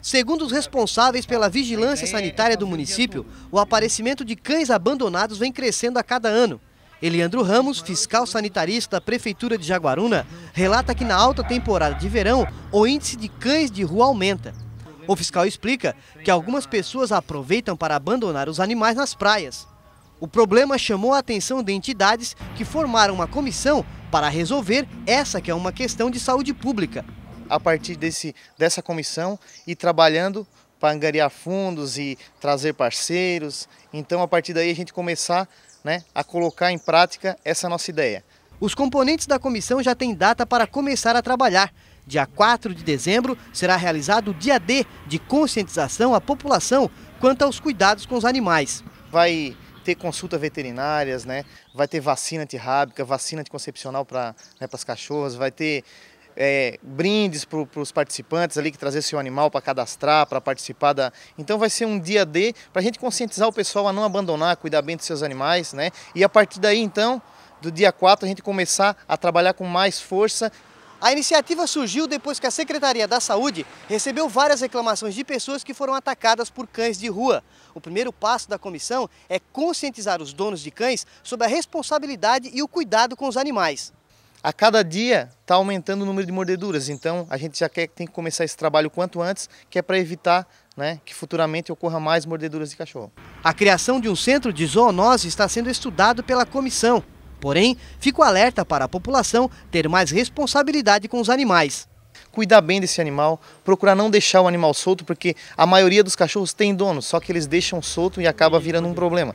Segundo os responsáveis pela vigilância é sanitária do é município, o aparecimento de cães abandonados vem crescendo a cada ano. Eliandro Ramos, fiscal sanitarista da Prefeitura de Jaguaruna, relata que na alta temporada de verão o índice de cães de rua aumenta. O fiscal explica que algumas pessoas aproveitam para abandonar os animais nas praias. O problema chamou a atenção de entidades que formaram uma comissão para resolver essa que é uma questão de saúde pública a partir desse, dessa comissão e trabalhando para angariar fundos e trazer parceiros. Então, a partir daí, a gente começar né, a colocar em prática essa nossa ideia. Os componentes da comissão já têm data para começar a trabalhar. Dia 4 de dezembro será realizado o dia D de conscientização à população quanto aos cuidados com os animais. Vai ter consulta veterinárias, né? vai ter vacina antirrábica, vacina anticoncepcional para né, as cachorras, vai ter é, brindes para os participantes ali que trazer seu animal para cadastrar, para participar da. Então vai ser um dia D para a gente conscientizar o pessoal a não abandonar, cuidar bem dos seus animais, né? E a partir daí então, do dia 4, a gente começar a trabalhar com mais força. A iniciativa surgiu depois que a Secretaria da Saúde recebeu várias reclamações de pessoas que foram atacadas por cães de rua. O primeiro passo da comissão é conscientizar os donos de cães sobre a responsabilidade e o cuidado com os animais. A cada dia está aumentando o número de mordeduras, então a gente já quer tem que começar esse trabalho quanto antes, que é para evitar né, que futuramente ocorra mais mordeduras de cachorro. A criação de um centro de zoonose está sendo estudado pela comissão. Porém, fico alerta para a população ter mais responsabilidade com os animais cuidar bem desse animal, procurar não deixar o animal solto, porque a maioria dos cachorros tem dono, só que eles deixam solto e acaba virando um problema.